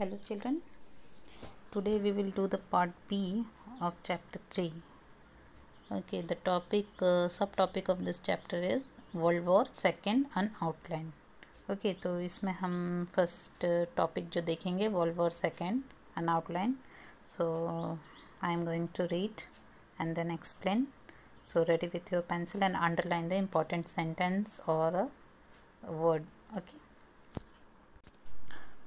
Hello children today we will do the part B of chapter three okay the topic subtopic of this chapter is world war second and outline okay तो इसमें हम first topic uh, जो देखेंगे world war second and outline so I am going to read and then explain so ready with your pencil and underline the important sentence और word okay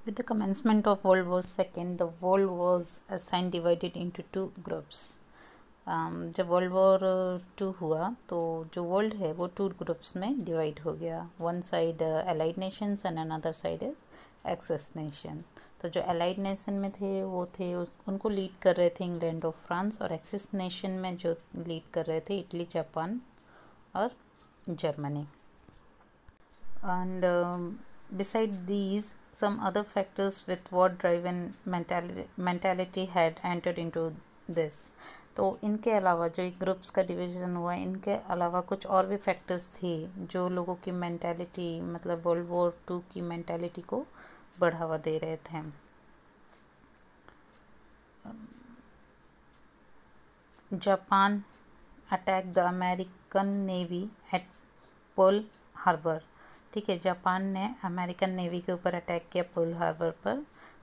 With the commencement of World War II, the world was assigned divided into two groups. Um, जब world war two हुआ तो जो world है वो two groups में divide हो गया one side allied nations and another side axis nation तो जो एलाइड नेशन में थे वो थे उनको लीड कर रहे थे इंग्लैंड और फ्रांस और एक्सेस नेशन में जो लीड कर रहे थे इटली जापान और Germany and Beside these, some other factors with what drive and mentality, mentality had entered into this. तो इनके अलावा जो एक ग्रुप्स का डिवीज़न हुआ इनके अलावा कुछ और भी फैक्टर्स थे जो लोगों की मैंटेलिटी मतलब वर्ल्ड वॉर टू की मैंटेलिटी को बढ़ावा दे रहे थे Japan attack the American navy at Pearl Harbor ठीक है जापान ने अमेरिकन नेवी के ऊपर अटैक किया पुल हार्बर पर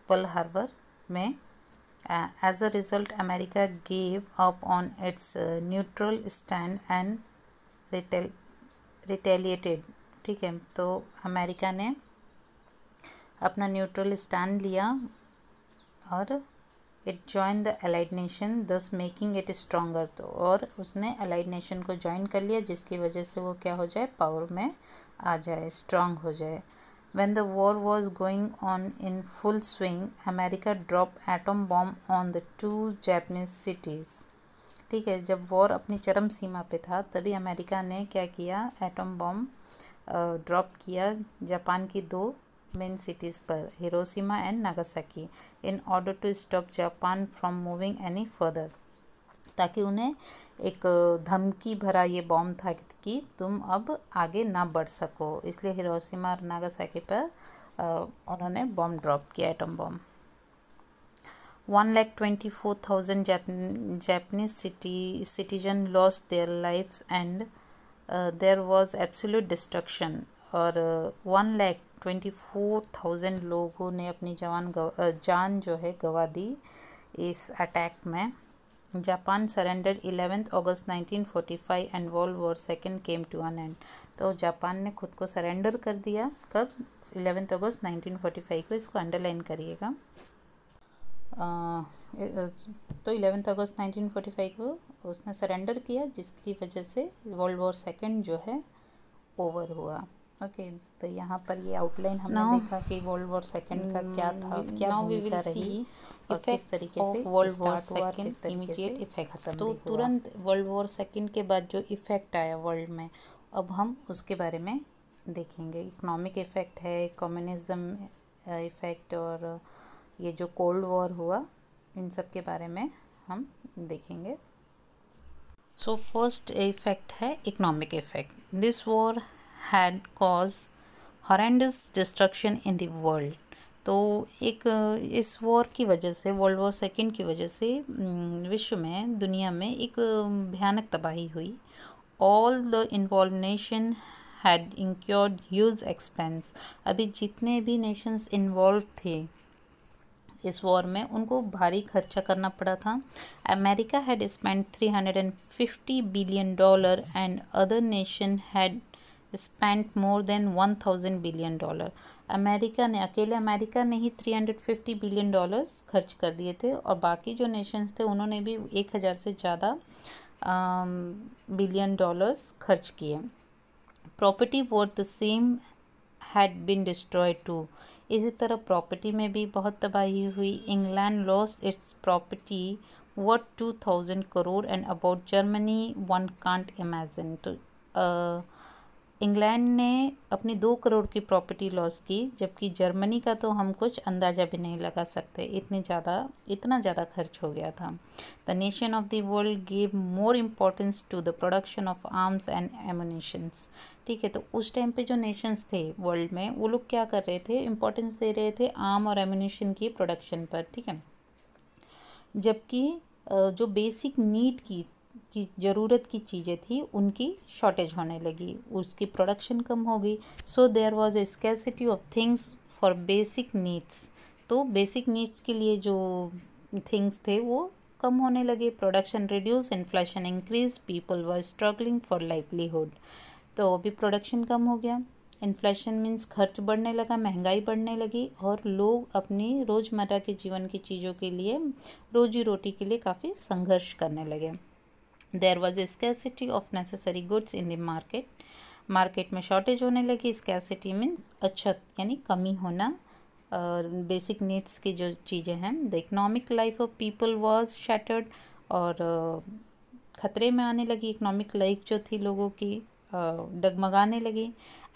पुल हार्बर में as a result America gave up on its neutral stand and retaliated ठीक है तो अमेरिका ने अपना न्यूट्रल स्टैंड लिया और it join the allied nation thus making it stronger तो और उसने अलाइड नेशन को ज्वाइन कर लिया जिसकी वजह से वो क्या हो जाए पावर में आ जाए स्ट्रॉन्ग हो जाए when the war was going on in full swing America drop atom bomb on the two Japanese cities ठीक है जब वॉर अपनी चरम सीमा पे था तभी अमेरिका ने क्या किया एटम बॉम्ब ड्रॉप किया जापान की दो main cities पर Hiroshima and Nagasaki in order to stop Japan from moving any further ताकि उन्हें एक धमकी भरा ये बॉम्ब था कि तुम अब आगे ना बढ़ सको इसलिए हिरोशिमा और नागासाकी पर उन्होंने बॉम्ब ड्रॉप किया atom bomb one lakh twenty four thousand Japanese city citizen loss their life and there was absolute destruction और one lakh twenty four thousand लोगों ने अपनी जवान जान जो है गवा दी इस अटैक में Japan surrender eleventh August 1945 and world war second came to an end तो जापान ने खुद को सरेंडर कर दिया कब इलेवेंथ अगस्त 1945 को इसको अंडरलाइन करिएगा तो इलेवेंथ अगस्त 1945 को उसने सरेंडर किया जिसकी वजह से वर्ल्ड वॉर सेकेंड जो है ओवर हुआ ओके तो यहाँ पर ये आउटलाइन हमने now, देखा कि वर्ल्ड वॉर सेकंड का क्या mm, था क्या भूमिका रही और किस तरीके से world war second immediate effect तो तुरंत वर्ल्ड वॉर सेकंड के बाद जो इफेक्ट आया वर्ल्ड में अब हम उसके बारे में देखेंगे इकोनॉमिक इफेक्ट है कम्युनिज्म इफेक्ट और ये जो कोल्ड वॉर हुआ इन सब के बारे में हम देखेंगे सो फर्स्ट इफेक्ट है economic effect this war had cause horrendous destruction in the world तो एक इस वॉर की वजह से वर्ल्ड वॉर सेकेंड की वजह से विश्व में दुनिया में एक भयानक तबाही हुई all the involve nation had incurred huge expense अभी जितने भी नेशंस इन्वॉल्व थे इस वॉर में उनको भारी खर्चा करना पड़ा था America had spend three hundred and fifty billion dollar and other nation had spent more than one thousand billion dollar America ने अकेले अमेरिका ने ही three hundred fifty billion dollars खर्च कर दिए थे और बाकी जो नेशंस थे उन्होंने भी एक हज़ार से ज़्यादा बिलियन डॉलर्स खर्च किए property war the same had been destroy too इसी तरह प्रॉपर्टी में भी बहुत तबाही हुई England loss its property worth two thousand crore and about Germany one can't imagine too England ने अपनी दो करोड़ की प्रॉपर्टी लॉस की जबकि जर्मनी का तो हम कुछ अंदाज़ा भी नहीं लगा सकते इतने ज़्यादा इतना ज़्यादा खर्च हो गया था the nation of the world give more importance to the production of arms and ammunitions ठीक है तो उस टाइम पे जो नेशंस थे वर्ल्ड में वो लोग क्या कर रहे थे इम्पोर्टेंस दे रहे थे आर्म और एमुनेशन की प्रोडक्शन पर ठीक है जबकि जो बेसिक नीड की की ज़रूरत की चीज़ें थी उनकी शॉर्टेज होने लगी उसकी प्रोडक्शन कम हो गई so there was a scarcity of things for basic needs तो बेसिक नीड्स के लिए जो थिंग्स थे वो कम होने लगे production reduce inflation increase people were struggling for livelihood तो अभी प्रोडक्शन कम हो गया इन्फ्लेशन मीन्स खर्च बढ़ने लगा महंगाई बढ़ने लगी और लोग अपनी रोज़मर्रा के जीवन की चीज़ों के लिए रोजी रोटी के लिए काफ़ी संघर्ष करने लगे there was a scarcity of necessary goods in the market market में शॉर्टेज होने लगी स्कैसिटी मीन्स अछत यानी कमी होना और बेसिक नीड्स की जो चीज़ें हैं the economic life of people was shattered और ख़तरे में आने लगी इकनॉमिक लाइफ जो थी लोगों की डगमगाने लगी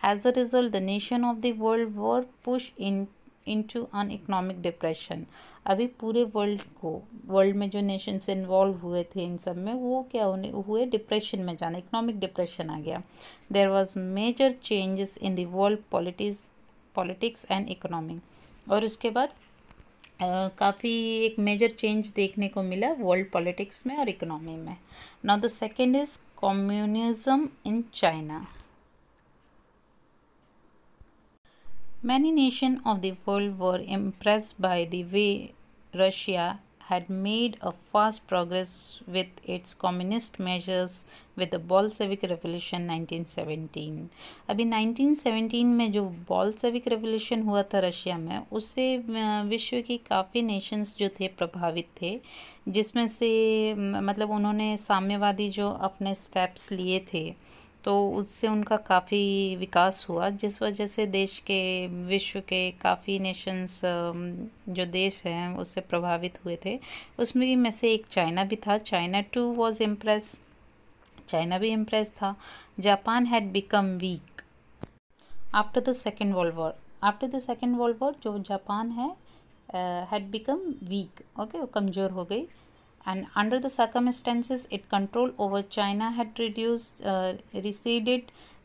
as a result the nation of the world war push in into an economic depression अभी पूरे वर्ल्ड को वर्ल्ड में जो नेशंस इन्वॉल्व हुए थे इन सब में वो क्या होने हुए डिप्रेशन में जाना इकोनॉमिक डिप्रेशन आ गया there was major changes in दर्ल्ड world politics politics and economic और उसके बाद काफ़ी एक मेजर चेंज देखने को मिला वर्ल्ड पॉलिटिक्स में और इकोनॉमी में now the second is communism in China Many nation of the world were impressed by the way Russia had made a fast progress with its communist measures with the Bolshevik Revolution 1917. अभी 1917 में जो बॉल्सविक revolution हुआ था Russia में उससे विश्व के काफ़ी नेशंस जो थे प्रभावित थे जिसमें से मतलब उन्होंने साम्यवादी जो अपने स्टेप्स लिए थे तो उससे उनका काफ़ी विकास हुआ जिस वजह से देश के विश्व के काफ़ी नेशंस जो देश हैं उससे प्रभावित हुए थे उसमें में से एक चाइना भी था China too was impress China भी इम्प्रेस था Japan had become weak after the second world war after the second world war जो जापान है हैड बिकम वीक ओके कमज़ोर हो गई and under the circumstances it control over China had reduced uh, receded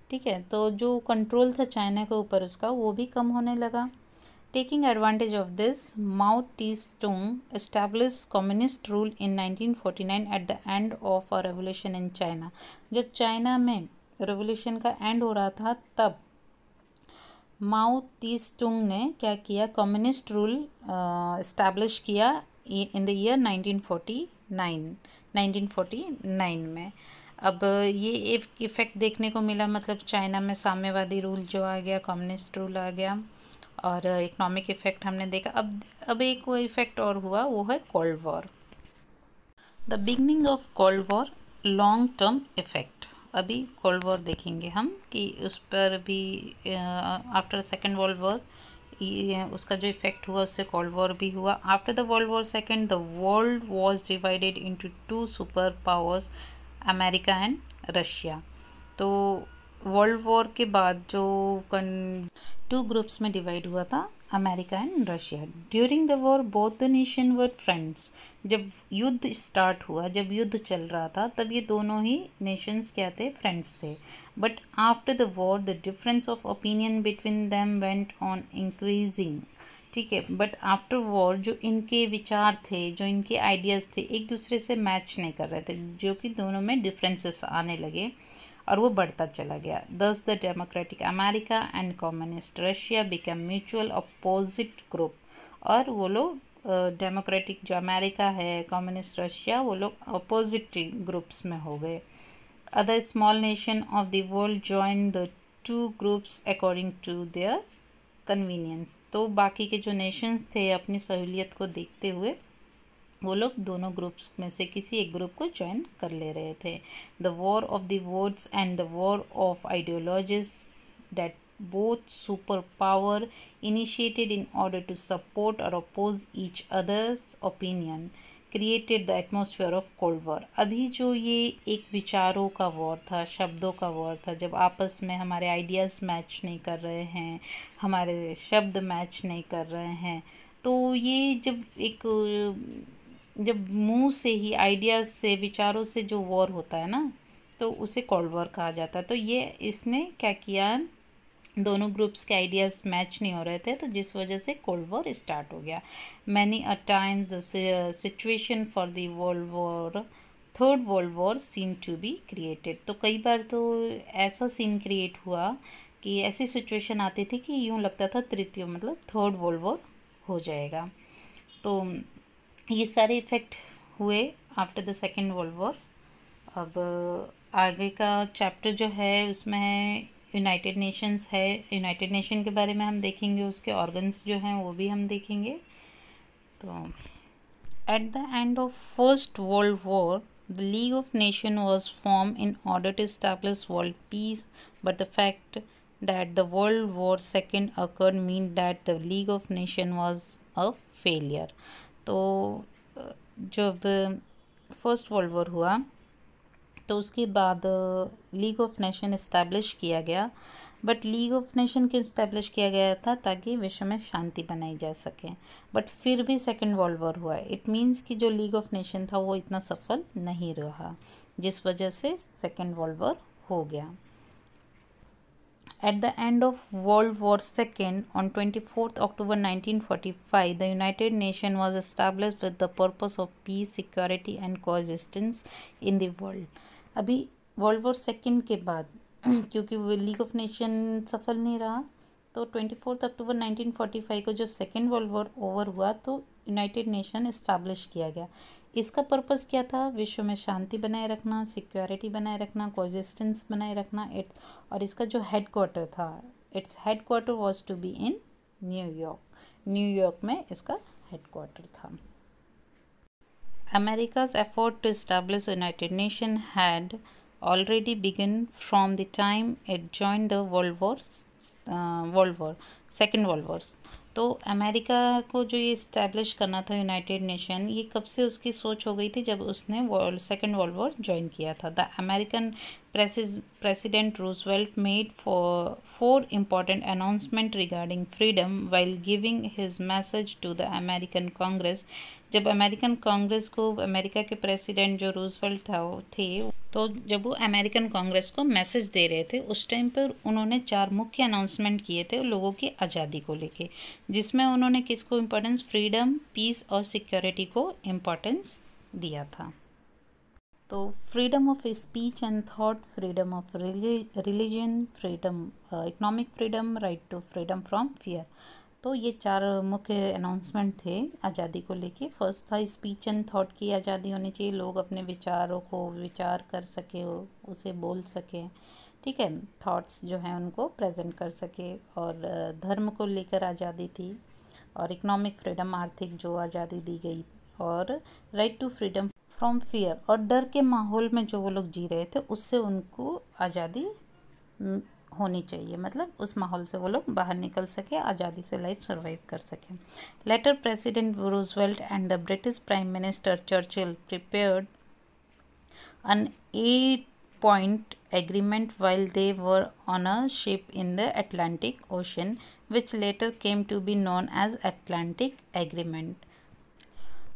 ठीक है तो जो control था चाइना के ऊपर उसका वो भी कम होने लगा taking advantage of this Mao Tse tung establish communist rule in 1949 at the end of a revolution in China जब चाइना में रेवोल्यूशन का एंड हो रहा था तब माओ टी स्टोंग ने क्या किया कम्युनिस्ट रूल एस्टैब्लिश किया इन द ईयर 1949 1949 में अब ये इफ़ेक्ट देखने को मिला मतलब चाइना में साम्यवादी रूल जो आ गया कम्युनिस्ट रूल आ गया और इकोनॉमिक इफ़ेक्ट हमने देखा अब अब एक वो इफ़ेक्ट और हुआ वो है cold war the beginning of cold war long term effect अभी कोल्ड वॉर देखेंगे हम कि उस पर भी आफ्टर सेकेंड वर्ल्ड वॉर उसका जो इफेक्ट हुआ उससे कोल्ड वॉर भी हुआ after the world war second the world was divided into two super powers America and Russia तो वर्ल्ड वॉर के बाद जो कन टू ग्रुप्स में डिवाइड हुआ था America and Russia during the war both the nation were friends जब युद्ध स्टार्ट हुआ जब युद्ध चल रहा था तब ये दोनों ही नेशंस क्या थे फ्रेंड्स थे but after the war the difference of opinion between them went on increasing ठीक है बट आफ्टर वॉर जो इनके विचार थे जो इनके आइडियाज़ थे एक दूसरे से मैच नहीं कर रहे थे जो कि दोनों में डिफरेंसेस आने लगे और वो बढ़ता चला गया thus the democratic America and communist Russia become mutual opposite group और वो लोग डेमोक्रेटिक जो अमेरिका है कम्युनिस्ट रशिया वो लोग अपोजिट ग्रुप्स में हो गए other small nation of the world join the two groups according to their convenience तो बाकी के जो नेशंस थे अपनी सहूलियत को देखते हुए वो लोग दोनों ग्रुप्स में से किसी एक ग्रुप को ज्वाइन कर ले रहे थे the war of the words and the war of ideologies that both super power initiated in order to support और oppose each others opinion created the atmosphere of cold war अभी जो ये एक विचारों का वॉर था शब्दों का वॉर था जब आपस में हमारे आइडियाज़ मैच नहीं कर रहे हैं हमारे शब्द मैच नहीं कर रहे हैं तो ये जब एक जब मुंह से ही आइडियाज़ से विचारों से जो वॉर होता है ना तो उसे कोल्ड वॉर कहा जाता है तो ये इसने क्या किया दोनों ग्रुप्स के आइडियाज़ मैच नहीं हो रहे थे तो जिस वजह से कोल्ड वॉर स्टार्ट हो गया many a times situation for the world war third world war seen to be created तो कई बार तो ऐसा सीन क्रिएट हुआ कि ऐसी सिचुएशन आती थी कि यूँ लगता था तृतीय मतलब थर्ड वर्ल्ड वॉर हो जाएगा तो ये सारे इफ़ेक्ट हुए after the second world war अब uh, आगे का चैप्टर जो है उसमें है यूनाइटेड नेशंस है यूनाइटेड नेशन के बारे में हम देखेंगे उसके ऑर्गन्स जो हैं वो भी हम देखेंगे तो at the end of first world war the league of nation was form in order to establish world peace but the fact that the world war second occurred mean that the league of nation was a failure तो जब first world war हुआ तो उसके बाद league of nation establish किया गया but league of nation क्यों establish किया गया था ताकि विश्व में शांति बनाई जा सके बट फिर भी सेकेंड वर्ल्ड वॉर हुआ इट मीन्स कि जो लीग ऑफ नेशन था वो इतना सफल नहीं रहा जिस वजह से सेकेंड वर्ल्ड वॉर हो गया At the end of World War II, on 24th October 1945, the United nation was established with the purpose of peace, security and coexistence in the world. abhi world war second ke baad kyunki league of nation safal nahi raha to 24th october 1945 ko jab second world war over hua to united nation तो kiya gaya इसका purpose क्या था विश्व में शांति बनाए रखना security बनाए रखना कोजिस्टेंस बनाए रखना इट्स और इसका जो हेड क्वार्टर था its headquarter was to be in New York New York में इसका हेड क्वार्टर था America's effort to establish United Nation had already begin from the time it joined the world war uh, world war second world wars तो America को जो ये establish करना था United nation ये कब से उसकी सोच हो गई थी जब उसने world second world war join किया था the American president Roosevelt made for four important announcement regarding freedom while giving his message to the American Congress जब अमेरिकन कांग्रेस को अमेरिका के प्रेसिडेंट जो रूजवेल्ट था वो थे तो जब वो अमेरिकन कांग्रेस को मैसेज दे रहे थे उस टाइम पर उन्होंने चार मुख्य अनाउंसमेंट किए थे लोगों की आज़ादी को लेके जिसमें उन्होंने किसको इम्पोर्टेंस फ्रीडम पीस और सिक्योरिटी को इम्पोर्टेंस दिया था तो freedom of speech and thought freedom of religion freedom economic freedom right to freedom from fear तो ये चार मुख्य अनाउंसमेंट थे आज़ादी को लेके फर्स्ट था स्पीच एंड थॉट की आज़ादी होनी चाहिए लोग अपने विचारों को विचार कर सके उसे बोल सकें ठीक है थॉट्स जो हैं उनको प्रेजेंट कर सके और धर्म को लेकर आज़ादी थी और इकोनॉमिक फ्रीडम आर्थिक जो आज़ादी दी गई और right to freedom from fear और डर के माहौल में जो वो लोग जी रहे थे उससे उनको आज़ादी होनी चाहिए मतलब उस माहौल से वो लोग बाहर निकल सके आज़ादी से लाइफ सर्वाइव कर सके later president Roosevelt and the British prime minister Churchill prepared an eight point agreement while they were on a ship in the Atlantic ocean which later came to be known as Atlantic agreement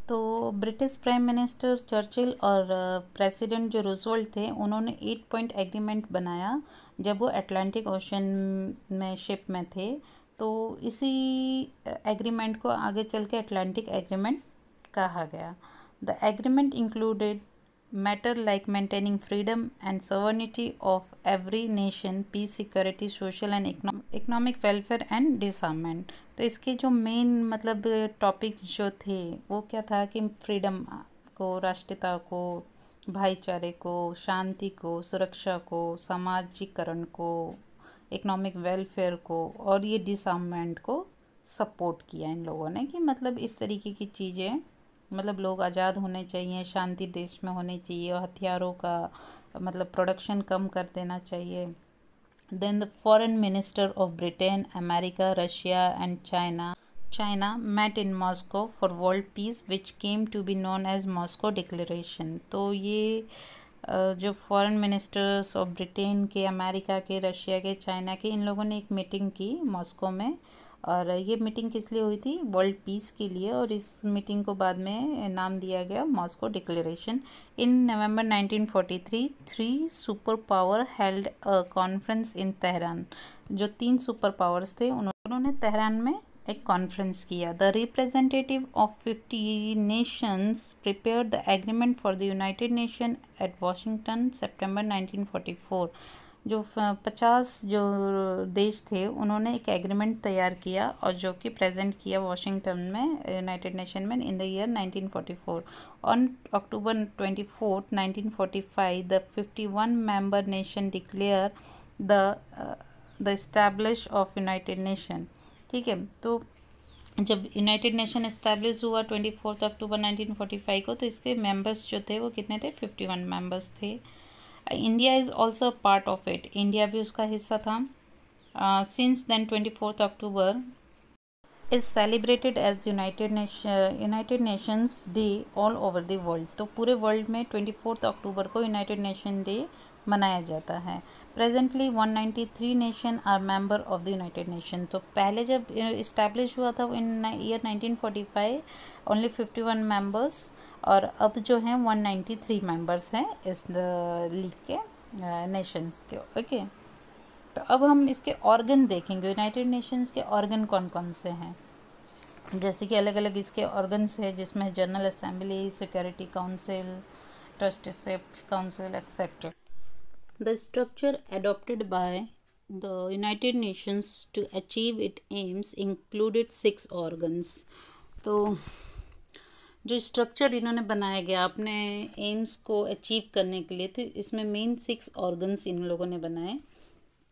तो British prime minister Churchill और president जो Roosevelt थे उन्होंने eight point agreement बनाया जब वो Atlantic ocean में ship में थे तो इसी एग्रीमेंट को आगे चल के अटलांटिक एग्रीमेंट कहा गया the agreement included matter like maintaining freedom and sovereignty of every nation peace security social and economic welfare and disarmament तो इसके जो मेन मतलब टॉपिक जो थे वो क्या था कि फ्रीडम को राष्ट्रीयता को भाईचारे को शांति को सुरक्षा को सामाजिकरण को इकोनॉमिक वेलफेयर को और ये डिसआर्मेंट को सपोर्ट किया इन लोगों ने कि मतलब इस तरीके की चीज़ें मतलब लोग आज़ाद होने चाहिए शांति देश में होनी चाहिए और हथियारों का मतलब प्रोडक्शन कम कर देना चाहिए then the foreign minister of Britain America Russia and China China met in Moscow for world peace which came to be known as Moscow declaration तो ये जो फॉरेन मिनिस्टर्स ऑफ ब्रिटेन के अमेरिका के Russia के China के इन लोगों ने एक मीटिंग की मॉस्को में और ये मीटिंग किस लिए हुई थी वर्ल्ड पीस के लिए और इस मीटिंग को बाद में नाम दिया गया Moscow declaration in November 1943 three super power held conference in Tehran जो तीन सुपर पावर्स थे उन्होंने तेहरान में एक कॉन्फ्रेंस किया the representative of fifty nations prepare the agreement for the United Nation at Washington September nineteen जो पचास जो देश थे उन्होंने एक एग्रीमेंट तैयार किया और जो कि प्रेजेंट किया वाशिंगटन में यूनाइटेड नेशन में in the year 1944 on October twenty fourth nineteen forty five the fifty one member nation declare the the establish of United Nation ठीक है तो जब यूनाइटेड नेशन इस्टेब्लिश हुआ twenty fourth October nineteen five को तो इसके members जो थे वो कितने थे फिफ्टी वन थे India is also part of it India भी उसका हिस्सा था since then twenty fourth October is celebrated as United United Nations day all over the world तो पूरे वर्ल्ड में ट्वेंटी फोर्थ अक्टूबर को यूनाइटेड नेशन डे मनाया जाता है presently one ninety three nation are member of the United nation तो पहले जब इस्टेब्लिश हुआ था in year nineteen five only fifty one members और अब जो है वन नाइन्टी थ्री मेम्बर्स हैं इस लीग के नेशंस के ओके तो अब हम इसके ऑर्गन देखेंगे यूनाइटेड नेशंस के ऑर्गन कौन कौन से हैं जैसे कि अलग अलग इसके ऑर्गन्स हैं जिसमें general assembly security council trust council etcetera the structure adopted by the united nations to achieve it aims included six organs तो जो स्ट्रक्चर इन्होंने बनाया गया अपने एम्स को अचीव करने के लिए तो इसमें मेन सिक्स ऑर्गन्स इन लोगों ने बनाए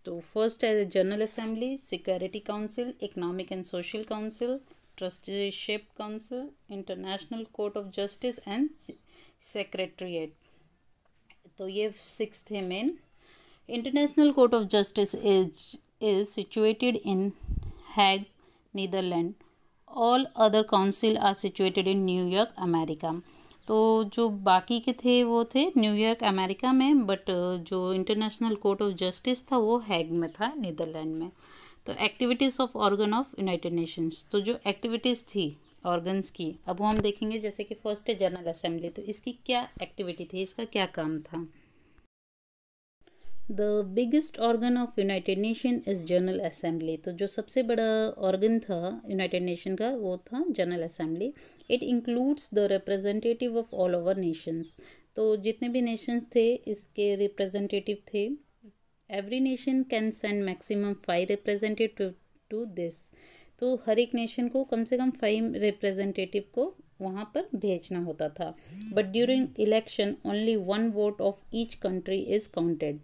तो फर्स्ट है general assembly security council economic and social council trusteeship council international court of justice and secretariat तो ये सिक्स थे main international court of justice is is situated in Hague Netherlands all other council are situated in New York America तो जो बाकी के थे वो थे न्यूयॉर्क अमेरिका में बट uh, जो इंटरनेशनल कोर्ट ऑफ जस्टिस था वो हैग में था नीदरलैंड में तो activities of organ of united nations तो जो एक्टिविटीज़ थी ऑर्गन्स की अब वो हम देखेंगे जैसे कि फर्स्ट है जनरल असेंबली तो इसकी क्या एक्टिविटी थी इसका क्या काम था the biggest organ of United nation is general assembly तो जो सबसे बड़ा ऑर्गन था यूनाइटेड नेशन का वो था general assembly it includes the representative of all over nations तो जितने भी नेशंस थे इसके रिप्रेजेंटेटिव थे every nation can send maximum five representative to this तो हर एक नेशन को कम से कम फाइव रिप्रेजेंटेटिव को वहाँ पर भेजना होता था but during election only one vote of each country is counted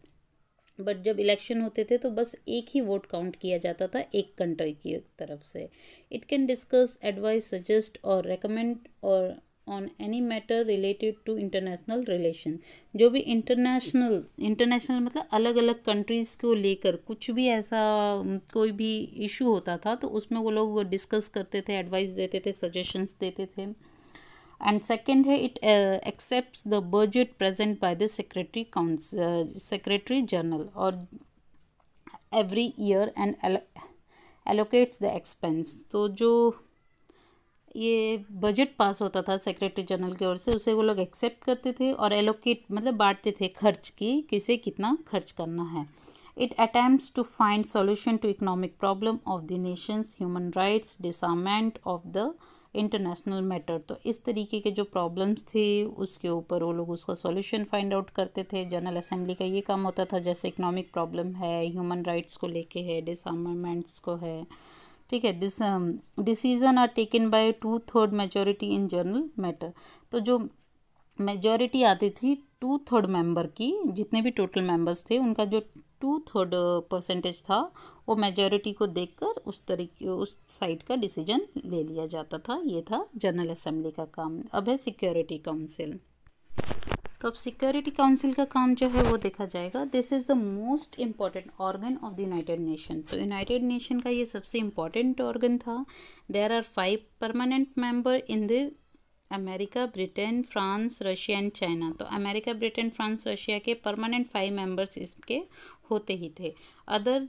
but जब इलेक्शन होते थे तो बस एक ही वोट काउंट किया जाता था एक कंट्री की तरफ से it can discuss advice suggest और रेकमेंड और on any matter related to international relation जो भी इंटरनेशनल इंटरनेशनल मतलब अलग अलग कंट्रीज़ को लेकर कुछ भी ऐसा कोई भी इशू होता था तो उसमें वो लोग डिस्कस करते थे एडवाइस देते थे सजेशंस देते थे एंड सेकेंड है it accept uh, the budget present by the secretary council uh, secretary general or every year and allocates the तो जो ये बजट पास होता था सेक्रेटरी जनरल की ओर से उसे वो लोग एक्सेप्ट करते थे और एलोकेट मतलब बांटते थे खर्च की किसे कितना खर्च करना है it attempt to find solution to economic problem of the nations human rights disarmament of the international matter तो इस तरीके के जो प्रॉब्लम्स थे उसके ऊपर वो लोग उसका सॉल्यूशन फाइंड आउट करते थे जनरल असेंबली का ये काम होता था जैसे इकोनॉमिक प्रॉब्लम है ह्यूमन राइट्स को लेके है डिसमेंट्स को है ठीक है डिस decision are taken by two third majority in general matter तो जो मेजोरिटी आती थी टू थर्ड मेंबर की जितने भी टोटल मेंबर्स थे उनका जो टू थर्ड परसेंटेज था वो मेजोरिटी को देखकर उस तरीके उस साइड का डिसीजन ले लिया जाता था ये था जनरल असेंबली का काम अब है सिक्योरिटी काउंसिल तो अब सिक्योरिटी काउंसिल का काम जो है वो देखा जाएगा this is the most important organ of the United nation तो यूनाइटेड नेशन का ये सबसे इम्पॉर्टेंट ऑर्गन था there are five permanent member in the America Britain France Russia and China तो अमेरिका ब्रिटेन फ्रांस रशिया के permanent five members इसके होते ही थे other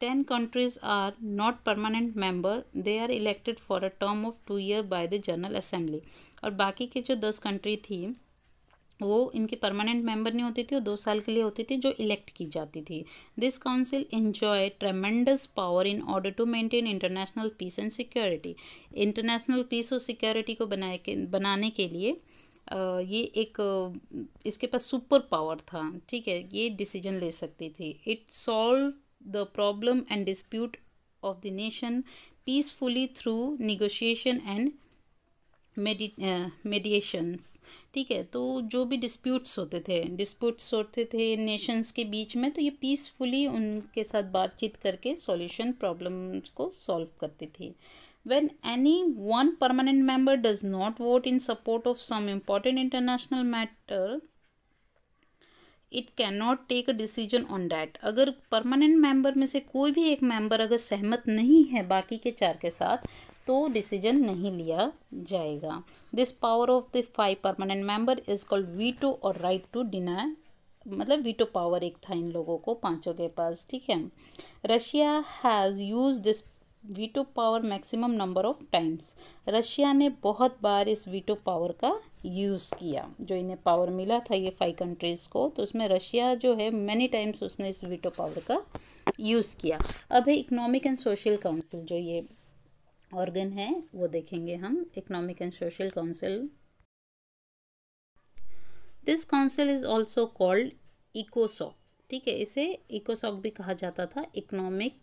ten countries are not permanent member they are elected for a term of two year by the general assembly और बाकी के जो दस कंट्री थी वो इनके परमानेंट मेंबर नहीं होती थी और दो साल के लिए होती थी जो इलेक्ट की जाती थी this council enjoy tremendous power in order to maintain international peace and security international peace और सिक्योरिटी को बनाए के बनाने के लिए ये एक इसके पास सुपर पावर था ठीक है ये डिसीजन ले सकती थी it solve the problem and dispute of the nation peacefully through negotiation and मेडि मेडिएशंस uh, ठीक है तो जो भी डिस्प्यूट्स होते थे डिस्प्यूट्स होते थे नेशंस के बीच में तो ये पीसफुली उनके साथ बातचीत करके सॉल्यूशन प्रॉब्लम्स को सॉल्व करती थी when any one permanent member does not vote in support of some important international matter it can not take a decision on that अगर परमानेंट मेंबर में से कोई भी एक मेंबर अगर सहमत नहीं है बाकी के चार के साथ तो डिसीजन नहीं लिया जाएगा this power of the five permanent member is called veto or right to deny मतलब वीटो पावर एक था इन लोगों को पांचों के पास ठीक है Russia has use this veto power maximum number of times Russia ने बहुत बार इस वीटो पावर का यूज़ किया जो इन्हें पावर मिला था ये फाइव कंट्रीज़ को तो उसमें रशिया जो है मैनी टाइम्स उसने इस वीटो पावर का यूज़ किया अब है इकोनॉमिक एंड सोशल काउंसिल जो ये ऑर्गन है वो देखेंगे हम economic and social council this council is also called इकोसॉक ठीक है इसे इकोसॉक भी कहा जाता था economic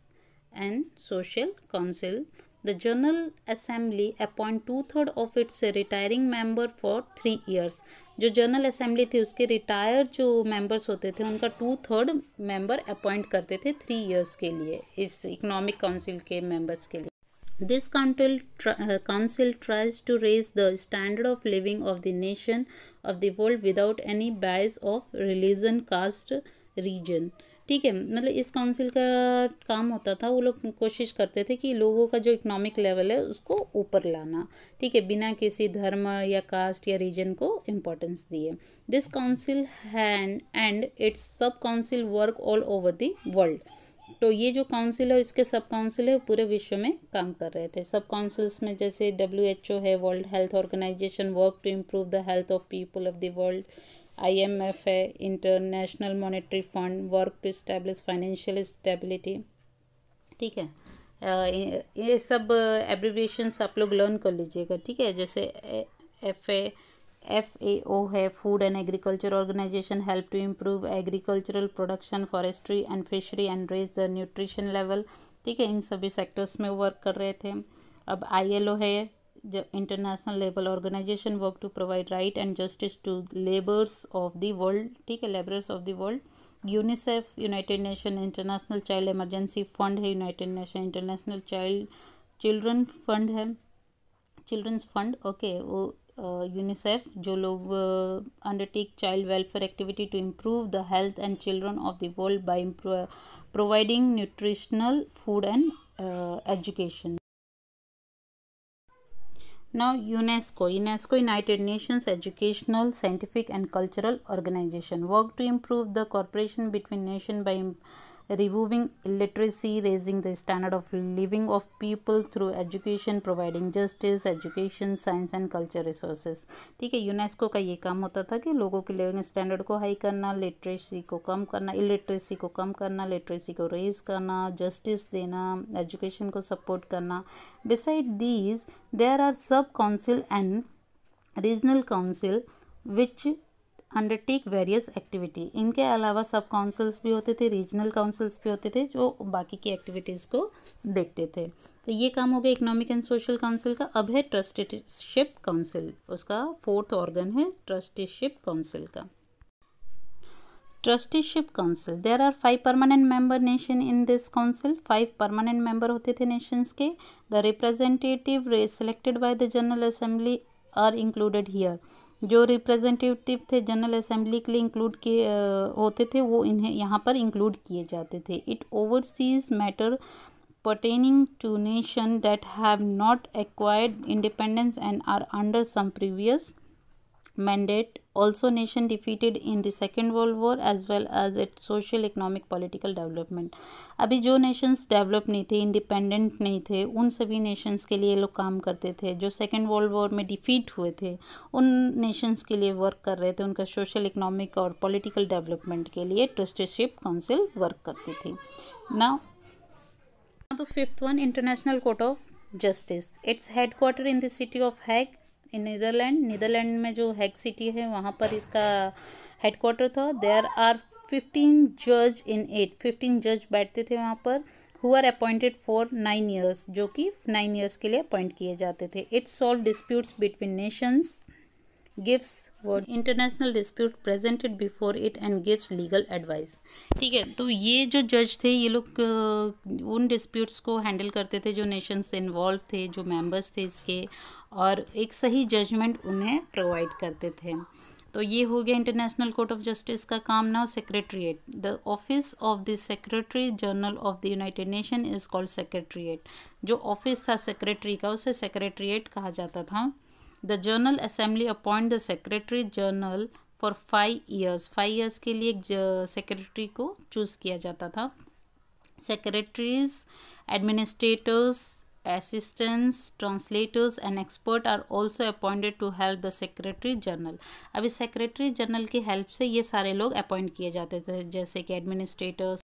and social council the general assembly upon two third of its retiring member for three years जो जनरल असेंबली थी उसके रिटायर जो मेंबर्स होते थे उनका टू थर्ड मेंबर अपॉइंट करते थे थ्री ईयर्स के लिए इस इकोनॉमिक काउंसिल के मेंबर्स के लिए This uh, council tries to raise the standard of living of the nation of the world without any bias of religion, caste, region. ठीक है मतलब इस काउंसिल का काम होता था वो लोग कोशिश करते थे कि लोगों का जो इकोनॉमिक लेवल है उसको ऊपर लाना ठीक है बिना किसी धर्म या कास्ट या रीजन को इम्पोर्टेंस दिए this council hand and its sub council work all over the world तो ये जो काउंसिल और इसके सब काउंसिल है पूरे विश्व में काम कर रहे थे सब काउंसिल्स में जैसे डब्ल्यू एच ओ है world health organization work to improve the health of people of the world F है international monetary fund work to establish financial stability ठीक है ये सब एब्रीवेशंस आप लोग लर्न कर लीजिएगा ठीक है जैसे एफ ए FAO है food and agriculture organization help to improve agricultural production forestry and fishery and raise the nutrition level ठीक है इन सभी सेक्टर्स में वर्क कर रहे थे अब ओ है जो international labour organization work to provide right and justice to labours of the world ठीक है labourers of the world UNICEF united nation international child emergency fund है United nation international child children fund है childrens fund okay वो Uh, UNICEF जो uh, undertake child welfare activity to improve the health and children of the world by providing nutritional food and uh, education. Now UNESCO. UNESCO United Nations Educational, Scientific and Cultural Organization work to improve the cooperation between nations by removing illiteracy, raising the standard of living of people through education, providing justice, education, science and culture resources. ठीक है UNESCO का ये काम होता था कि लोगों के लिविंग स्टैंडर्ड को हाई करना लिटरेसी को कम करना इलिटरेसी को कम करना लिटरेसी को रेज करना जस्टिस देना एजुकेशन को सपोर्ट करना beside these there are sub council and regional council which undertake various activity इनके अलावा सब काउंसिल्स भी होते थे रीजनल काउंसिल्स भी होते थे जो बाकी की एक्टिविटीज़ को देखते थे तो ये काम हो गया इकोनॉमिक एंड सोशल काउंसिल का अब है ट्रस्टीशिप काउंसिल उसका फोर्थ ऑर्गन है ट्रस्टीशिप काउंसिल का trusteeship council there are five permanent member nation in this council five permanent member होते थे नेशंस के the representative selected by the general assembly are included here जो representative थे general assembly के लिए include किए होते थे वो इन्हें यहाँ पर इंक्लूड किए जाते थे it oversees matter pertaining to nation that have not acquired independence and are under some previous mandate also nation defeated in the second world war as well as its social economic political development अभी जो nations develop नहीं थे independent नहीं थे उन सभी nations के लिए लोग काम करते थे जो second world war में defeat हुए थे उन nations के लिए work कर रहे थे उनका social economic और political development के लिए trusteeship council work करती थी now तो fifth one international court of justice its headquarter in the city of hague Netherlands Netherlands में जो हैग सिटी है वहाँ पर इसका हेडक्वार्टर था देयर आर फिफ्टीन जज इन एट फिफ्टीन जज बैठते थे वहाँ पर who are appointed for nine years जो कि नाइन ईयर्स के लिए अपॉइंट किए जाते थे its solve disputes between nations gives word international dispute presented before it and gives legal advice ठीक है तो ये जो जज थे ये लोग उन डिस्प्यूट्स को हैंडल करते थे जो नेशंस इन्वॉल्व थे जो मेम्बर्स थे इसके और एक सही जजमेंट उन्हें प्रोवाइड करते थे तो ये हो गया इंटरनेशनल कोर्ट ऑफ जस्टिस का काम now secretariat the office of the secretary general of the United nation is called secretariat जो ऑफिस था सेक्रेटरी का उसे सेक्रेटरीट कहा जाता था the general assembly appoint the secretary general for five years five years के लिए एक सेक्रेटरी को चूज़ किया जाता था secretaries administrators assistants translators and expert are also appointed to help the secretary general अब इस सेक्रेटरी जनरल की हेल्प से ये सारे लोग अपॉइंट किए जाते थे जैसे कि administrators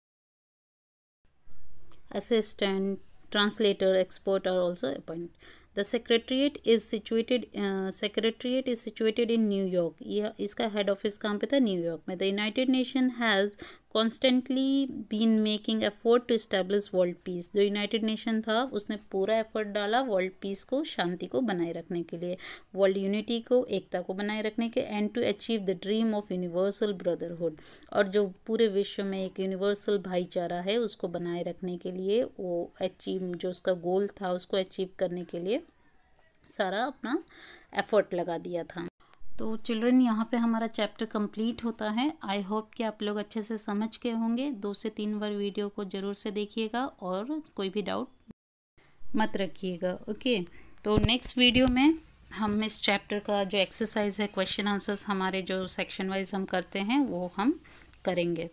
assistant translator expert are also appointed the secretariat is situated uh, secretariat is situated in new york यह इसका हेड ऑफिस कहाँ पे था न्यूयॉर्क में the United nation has constantly been making effort to establish world peace जो united nation था उसने पूरा एफर्ट डाला वर्ल्ड पीस को शांति को बनाए रखने के लिए वर्ल्ड यूनिटी को एकता को बनाए रखने के and to achieve the dream of universal brotherhood और जो पूरे विश्व में एक यूनिवर्सल भाईचारा है उसको बनाए रखने के लिए वो अचीव जो उसका गोल था उसको अचीव करने के लिए सारा अपना एफर्ट लगा दिया था तो चिल्ड्रन यहाँ पे हमारा चैप्टर कंप्लीट होता है आई होप कि आप लोग अच्छे से समझ के होंगे दो से तीन बार वीडियो को ज़रूर से देखिएगा और कोई भी डाउट मत रखिएगा ओके तो नेक्स्ट वीडियो में हम इस चैप्टर का जो एक्सरसाइज है क्वेश्चन आंसर्स हमारे जो सेक्शन वाइज हम करते हैं वो हम करेंगे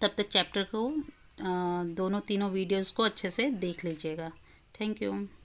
तब तक चैप्टर को दोनों तीनों वीडियोस को अच्छे से देख लीजिएगा थैंक यू